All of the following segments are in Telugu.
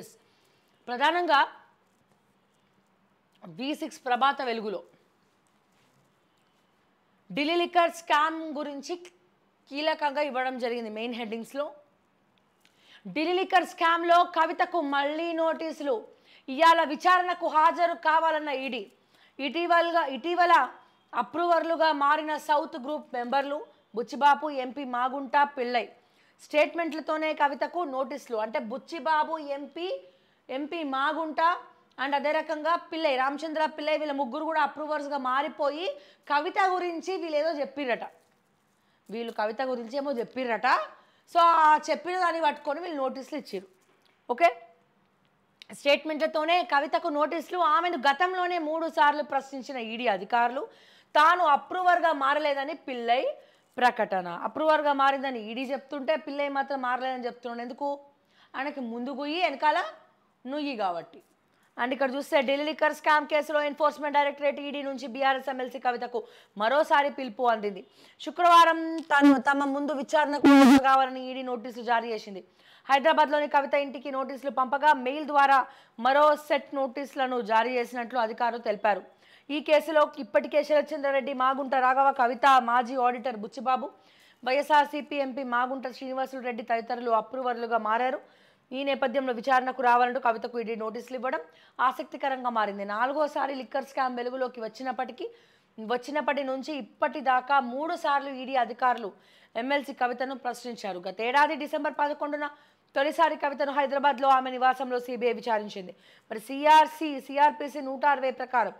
ఎస్ ప్రధానంగా బీ సిక్స్ ప్రభాత వెలుగులో ఢిల్లీ లిక్కర్ స్కామ్ గురించి కీలకంగా ఇవ్వడం జరిగింది మెయిన్ హెడ్డింగ్స్లో ఢిల్లీ లిక్కర్ స్కామ్లో కవితకు మళ్ళీ నోటీసులు ఇవాళ విచారణకు హాజరు కావాలన్న ఈడీ ఇటీవలగా ఇటీవల అప్రూవర్లుగా మారిన సౌత్ గ్రూప్ మెంబర్లు బుచ్చిబాపు ఎంపీ మాగుంట పిళ్ళై స్టేట్మెంట్లతోనే కవితకు నోటీసులు అంటే Buchibabu MP MP Magunta and అదే రకంగా పిల్లై రామచంద్ర పిల్లై వీళ్ళ ముగ్గురు కూడా అప్రూవర్స్గా మారిపోయి కవిత గురించి వీళ్ళు ఏదో చెప్పిరట వీళ్ళు కవిత గురించి ఏమో చెప్పిరట సో ఆ చెప్పిన దాన్ని పట్టుకొని వీళ్ళు నోటీసులు ఇచ్చారు ఓకే స్టేట్మెంట్లతోనే కవితకు నోటీసులు ఆమెను గతంలోనే మూడు సార్లు ప్రశ్నించిన ఈడీ అధికారులు తాను అప్రూవర్గా మారలేదని పిల్లై ప్రకటన అప్రూవర్గా మారిందని ఈడీ చెప్తుంటే పిల్లయ్య మాత్రం మారలేదని చెప్తున్నాడు ఎందుకు ఆయనకి ముందు గొయ్యి వెనకాల నుయ్యి కాబట్టి అండ్ ఇక్కడ చూస్తే ఢిల్లీ లిక్కర్ స్కామ్ కేసులో ఎన్ఫోర్స్మెంట్ డైరెక్టరేట్ ఈడీ నుంచి బీఆర్ఎస్ ఎమ్మెల్సీ కవితకు మరోసారి పిలుపు అందింది శుక్రవారం తను తమ ముందు విచారణకు కావాలని ఈడీ నోటీసులు జారీ చేసింది హైదరాబాద్లోని కవిత ఇంటికి నోటీసులు పంపగా మెయిల్ ద్వారా మరో సెట్ నోటీసులను జారీ చేసినట్లు అధికారులు తెలిపారు ఈ కేసులో ఇప్పటికే రెడ్డి మాగుంట రాఘవ కవిత మాజీ auditor Buchibabu YSRCP MP Magunta Srinivasulu Reddy తదితరులు అప్రూవర్లుగా మారారు ఈ నేపథ్యంలో విచారణకు రావాలంటూ కవితకు ఈడీ నోటీసులు ఇవ్వడం ఆసక్తికరంగా మారింది నాలుగోసారి లిక్కర్ స్కామ్ వెలుగులోకి వచ్చినప్పటికీ వచ్చినప్పటి నుంచి ఇప్పటిదాకా మూడు సార్లు ఈడీ అధికారులు ఎమ్మెల్సీ కవితను ప్రశ్నించారు గతేడాది డిసెంబర్ పదకొండున తొలిసారి కవితను హైదరాబాద్లో ఆమె నివాసంలో సిబిఐ విచారించింది మరి సిఆర్సి సిఆర్పిసి నూట అరవై ప్రకారం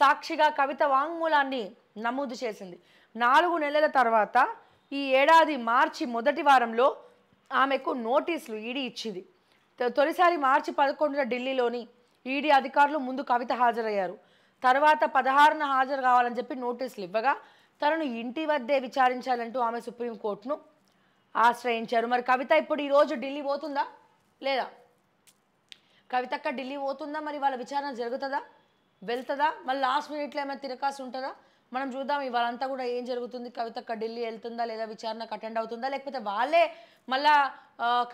సాక్షిగా కవిత వాంగ్మూలాన్ని నమోదు చేసింది నాలుగు నెలల తర్వాత ఈ ఏడాది మార్చి మొదటి వారంలో ఆమెకు నోటీసులు ఈడీ ఇచ్చింది తొలిసారి మార్చి పదకొండున ఢిల్లీలోని ఈడీ అధికారులు ముందు కవిత హాజరయ్యారు తర్వాత పదహారున హాజరు కావాలని చెప్పి నోటీసులు ఇవ్వగా తనను ఇంటి వద్దే విచారించాలంటూ ఆమె సుప్రీంకోర్టును ఆశ్రయించారు మరి కవిత ఇప్పుడు ఈరోజు ఢిల్లీ పోతుందా లేదా కవితక్క ఢిల్లీ పోతుందా మరి వాళ్ళ విచారణ జరుగుతుందా వెళ్తుందా మళ్ళీ లాస్ట్ మినిట్లో ఏమైనా తిరకాసి ఉంటుందా మనం చూద్దాం ఇవాళంతా కూడా ఏం జరుగుతుంది కవితక్క ఢిల్లీ వెళ్తుందా లేదా విచారణకు అటెండ్ అవుతుందా లేకపోతే వాళ్ళే మళ్ళా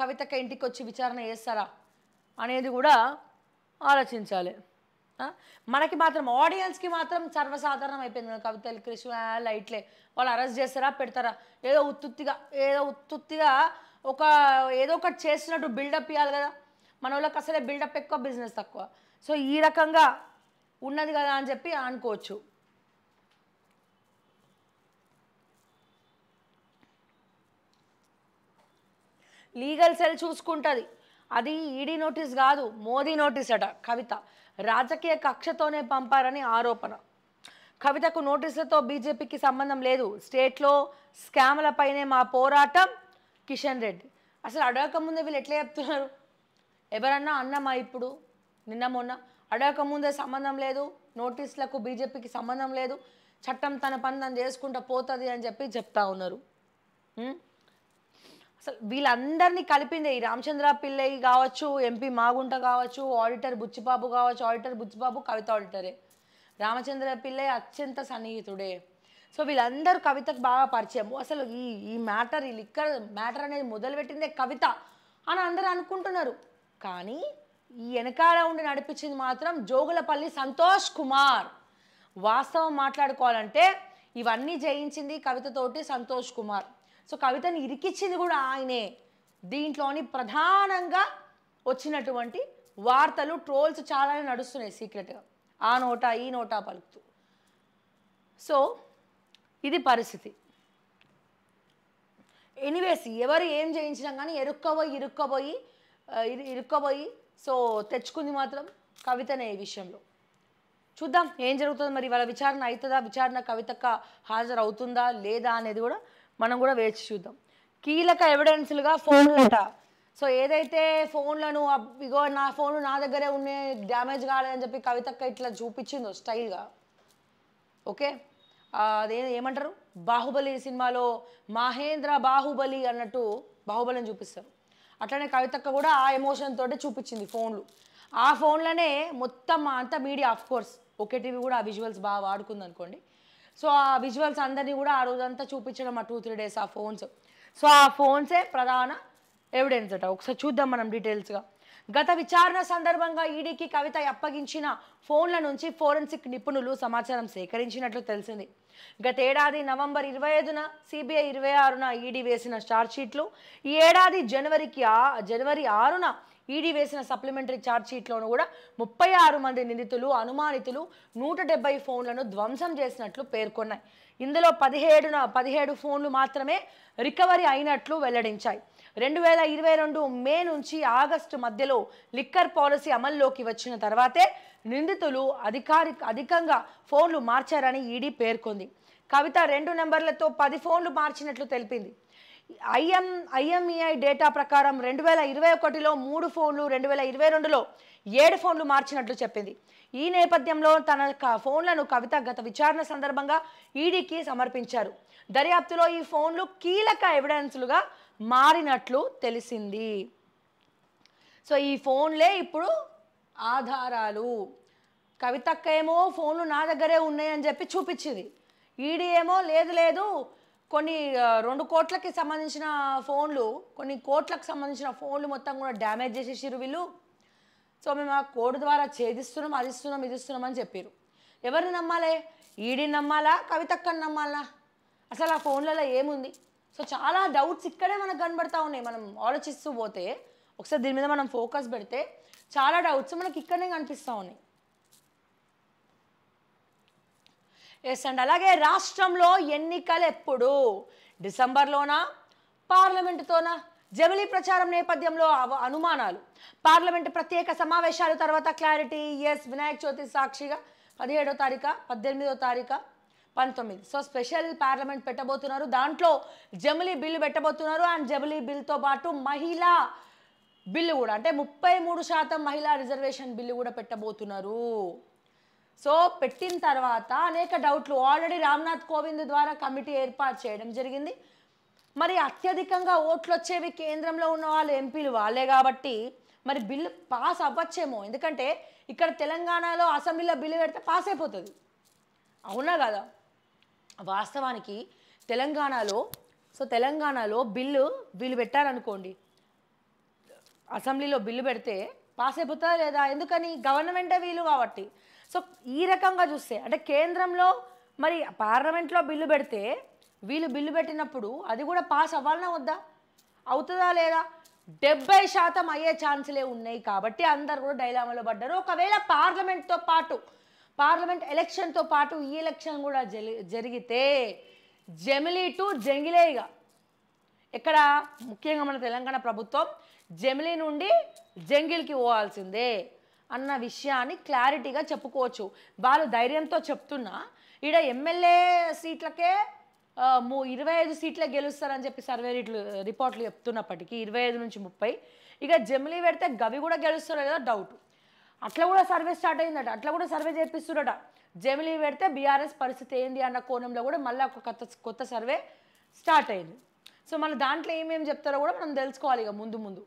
కవితక్క ఇంటికి వచ్చి విచారణ చేస్తారా అనేది కూడా ఆలోచించాలి మనకి మాత్రం ఆడియన్స్కి మాత్రం సర్వసాధారణం అయిపోయింది కవితలు కృష్ణ లైట్లే వాళ్ళు అరెస్ట్ చేస్తారా పెడతారా ఏదో ఉత్తుత్తిగా ఏదో ఉత్తుత్తిగా ఒక ఏదో ఒకటి చేస్తున్నట్టు బిల్డప్ ఇవ్వాలి కదా మన వాళ్ళకి అసలే బిల్డప్ ఎక్కువ బిజినెస్ తక్కువ సో ఈ రకంగా ఉన్నది కదా అని చెప్పి అనుకోవచ్చు లీగల్ సెల్ చూసుకుంటుంది అది ఈడీ నోటీస్ కాదు మోదీ నోటీస్ అట కవిత రాజకీయ కక్షతోనే పంపారని ఆరోపణ కవితకు నోటీసులతో బీజేపీకి సంబంధం లేదు స్టేట్లో స్కామ్లపైనే మా పోరాటం కిషన్ రెడ్డి అసలు అడగకముందే వీళ్ళు ఎట్లా చెప్తున్నారు ఎవరన్నా అన్నమా ఇప్పుడు నిన్న మొన్న అడగకముందే సంబంధం లేదు నోటీసులకు బీజేపీకి సంబంధం లేదు చట్టం తన పని తను చేసుకుంటూ పోతుంది అని చెప్పి చెప్తా ఉన్నారు అసలు వీళ్ళందరినీ కలిపిందే ఈ రామచంద్ర పిల్లయ్య కావచ్చు ఎంపీ మాగుంట కావచ్చు ఆడిటర్ బుచ్చిబాబు కావచ్చు ఆడిటర్ బుచ్చిబాబు కవిత ఆడిటరే రామచంద్ర పిల్లయ్య అత్యంత సన్నిహితుడే సో వీళ్ళందరూ కవితకు బాగా పరిచయం అసలు ఈ ఈ మ్యాటర్ ఈ లిక్కర్ మ్యాటర్ అనేది మొదలుపెట్టిందే కవిత అని అందరూ అనుకుంటున్నారు కానీ ఈ వెనకాల ఉండి నడిపించింది మాత్రం జోగులపల్లి సంతోష్ కుమార్ వాస్తవం మాట్లాడుకోవాలంటే ఇవన్నీ జయించింది కవితతోటి సంతోష్ కుమార్ సో కవితని ఇరికిచ్చింది కూడా ఆయనే దీంట్లోని ప్రధానంగా వచ్చినటువంటి వార్తలు ట్రోల్స్ చాలానే నడుస్తున్నాయి సీక్రెట్గా ఆ నోటా ఈ నోటా పలుకుతూ సో ఇది పరిస్థితి ఎనీవేస్ ఎవరు ఏం చేయించినా కానీ ఎరుక్కబోయి ఇరుక్కబోయి ఇరుక్కబోయి సో తెచ్చుకుంది మాత్రం కవితనే ఈ విషయంలో చూద్దాం ఏం జరుగుతుంది మరి వాళ్ళ విచారణ అవుతుందా విచారణ కవితక హాజరవుతుందా లేదా అనేది కూడా మనం కూడా వేచి చూద్దాం కీలక ఎవిడెన్స్లుగా ఫోన్లట సో ఏదైతే ఫోన్లను ఇగో నా ఫోన్ నా దగ్గరే ఉండే డ్యామేజ్ కాలేదని చెప్పి కవితక్క ఇట్లా చూపించిందో స్టైల్గా ఓకే అదే ఏమంటారు బాహుబలి సినిమాలో మహేంద్ర బాహుబలి అన్నట్టు బాహుబలిని చూపిస్తారు అట్లనే కవితక్క కూడా ఆ ఎమోషన్ తోటే చూపించింది ఫోన్లు ఆ ఫోన్లనే మొత్తం అంతా media of course okay TV కూడా ఆ విజువల్స్ బాగా వాడుకుంది అనుకోండి సో ఆ విజువల్స్ అందరినీ కూడా ఆ రోజంతా చూపించడం ఆ టూ త్రీ డేస్ ఆ ఫోన్స్ సో ఆ ఫోన్సే ప్రధాన ఎవిడెన్స్ అట ఒకసారి చూద్దాం మనం డీటెయిల్స్గా గత విచారణ సందర్భంగా ఈడీకి e కవిత అప్పగించిన ఫోన్ల నుంచి ఫోరెన్సిక్ నిపుణులు సమాచారం సేకరించినట్లు తెలిసింది గతేడాది నవంబర్ ఇరవై ఐదున సిబిఐ ఇరవై ఆరున ఈడీ e వేసిన షీట్లు ఈ ఏడాది జనవరికి జనవరి ఆరున ఈడీ వేసిన సప్లిమెంటరీ ఛార్జ్షీట్లోనూ కూడా ముప్పై ఆరు మంది నిందితులు అనుమానితులు నూట డెబ్బై ఫోన్లను ధ్వంసం చేసినట్లు పేర్కొన్నాయి ఇందులో పదిహేడున పదిహేడు ఫోన్లు మాత్రమే రికవరీ అయినట్లు వెల్లడించాయి రెండు వేల ఇరవై రెండు మే నుంచి ఆగస్టు మధ్యలో లిక్కర్ పాలసీ అమల్లోకి వచ్చిన తర్వాతే నిందితులు అధికారి అధికంగా ఫోన్లు మార్చారని ఈడీ పేర్కొంది కవిత రెండు నెంబర్లతో పది ఫోన్లు మార్చినట్లు తెలిపింది ఐఎం ఐఎంఈఐ డేటా ప్రకారం రెండు వేల ఇరవై ఒకటిలో మూడు ఫోన్లు రెండు వేల ఇరవై రెండులో ఏడు ఫోన్లు మార్చినట్లు చెప్పింది ఈ నేపథ్యంలో తన ఫోన్లను కవిత గత విచారణ సందర్భంగా ఈడీకి సమర్పించారు దర్యాప్తులో ఈ ఫోన్లు కీలక ఎవిడెన్స్లుగా మారినట్లు తెలిసింది సో ఈ ఫోన్లే ఇప్పుడు ఆధారాలు కవితక్క ఏమో ఫోన్లు నా దగ్గరే ఉన్నాయని చెప్పి చూపించింది ఈడీ ఏమో లేదు లేదు కొన్ని రెండు కోట్లకి సంబంధించిన ఫోన్లు కొన్ని కోట్లకు సంబంధించిన ఫోన్లు మొత్తం కూడా డ్యామేజ్ చేసేసారు వీళ్ళు సో మేము ఆ కోడ్ ద్వారా ఛేదిస్తున్నాం అది ఇస్తున్నాం ఇది ఇస్తున్నాం అని చెప్పారు ఎవరిని నమ్మాలే ఈడిని నమ్మాలా కవితక్కని నమ్మాలా అసలు ఆ ఫోన్లలో ఏముంది సో చాలా డౌట్స్ ఇక్కడే మనకు కనబడతా ఉన్నాయి మనం ఆలోచిస్తూ పోతే ఒకసారి దీని మీద మనం ఫోకస్ పెడితే చాలా డౌట్స్ మనకి ఇక్కడనే కనిపిస్తూ ఉన్నాయి ఎస్ అండ్ అలాగే రాష్ట్రంలో ఎన్నికలు ఎప్పుడు డిసెంబర్లోనా పార్లమెంటుతోనా జమిలీ ప్రచారం నేపథ్యంలో అనుమానాలు పార్లమెంటు ప్రత్యేక సమావేశాలు తర్వాత క్లారిటీ ఎస్ వినాయక చవితి సాక్షిగా పదిహేడో తారీఖ పద్దెనిమిదో తారీఖు పంతొమ్మిది సో స్పెషల్ పార్లమెంట్ పెట్టబోతున్నారు దాంట్లో జమిలీ బిల్లు పెట్టబోతున్నారు అండ్ జమిలీ బిల్తో పాటు మహిళా బిల్లు కూడా అంటే ముప్పై మూడు శాతం మహిళా రిజర్వేషన్ బిల్లు కూడా పెట్టబోతున్నారు సో పెట్టిన తర్వాత అనేక డౌట్లు ఆల్రెడీ రామ్నాథ్ కోవింద్ ద్వారా కమిటీ ఏర్పాటు చేయడం జరిగింది మరి అత్యధికంగా ఓట్లు వచ్చేవి కేంద్రంలో ఉన్న వాళ్ళు ఎంపీలు వాళ్ళే కాబట్టి మరి బిల్లు పాస్ అవ్వచ్చేమో ఎందుకంటే ఇక్కడ తెలంగాణలో అసెంబ్లీలో బిల్లు పెడితే పాస్ అయిపోతుంది అవునా కదా వాస్తవానికి తెలంగాణలో సో తెలంగాణలో బిల్లు బిల్లు పెట్టారనుకోండి అసెంబ్లీలో బిల్లు పెడితే పాస్ అయిపోతుందా లేదా ఎందుకని గవర్నమెంటే వీలు కాబట్టి సో ఈ రకంగా చూస్తే అంటే కేంద్రంలో మరి పార్లమెంట్లో బిల్లు పెడితే వీళ్ళు బిల్లు పెట్టినప్పుడు అది కూడా పాస్ అవ్వాలనా వద్దా అవుతుందా లేదా డెబ్బై శాతం అయ్యే ఛాన్సులే ఉన్నాయి కాబట్టి అందరు కూడా డైలామాలో పడ్డారు ఒకవేళ పార్లమెంట్తో పాటు పార్లమెంట్ ఎలక్షన్తో పాటు ఈ ఎలక్షన్ కూడా జరిగితే జమిలీ టు జంగిలేగా ఇక్కడ ముఖ్యంగా మన తెలంగాణ ప్రభుత్వం జమిలీ నుండి జంగిల్కి పోవాల్సిందే అన్న విషయాన్ని క్లారిటీగా చెప్పుకోవచ్చు వాళ్ళు ధైర్యంతో చెప్తున్నా ఈడ ఎమ్మెల్యే సీట్లకే ఇరవై ఐదు సీట్లే గెలుస్తారని చెప్పి సర్వే రీట్లు రిపోర్ట్లు చెప్తున్నప్పటికీ ఇరవై ఐదు నుంచి ముప్పై ఇక జమిలి పెడితే గవి కూడా గెలుస్తారో లేదో డౌట్ అట్లా కూడా సర్వే స్టార్ట్ అయిందట అట్లా కూడా సర్వే చేపిస్తున్నారట జమిలి పెడితే బీఆర్ఎస్ పరిస్థితి ఏంది అన్న కోణంలో కూడా మళ్ళీ ఒక కొత్త కొత్త సర్వే స్టార్ట్ అయింది సో మన దాంట్లో ఏమేమి చెప్తారో కూడా మనం తెలుసుకోవాలి ఇక ముందు ముందు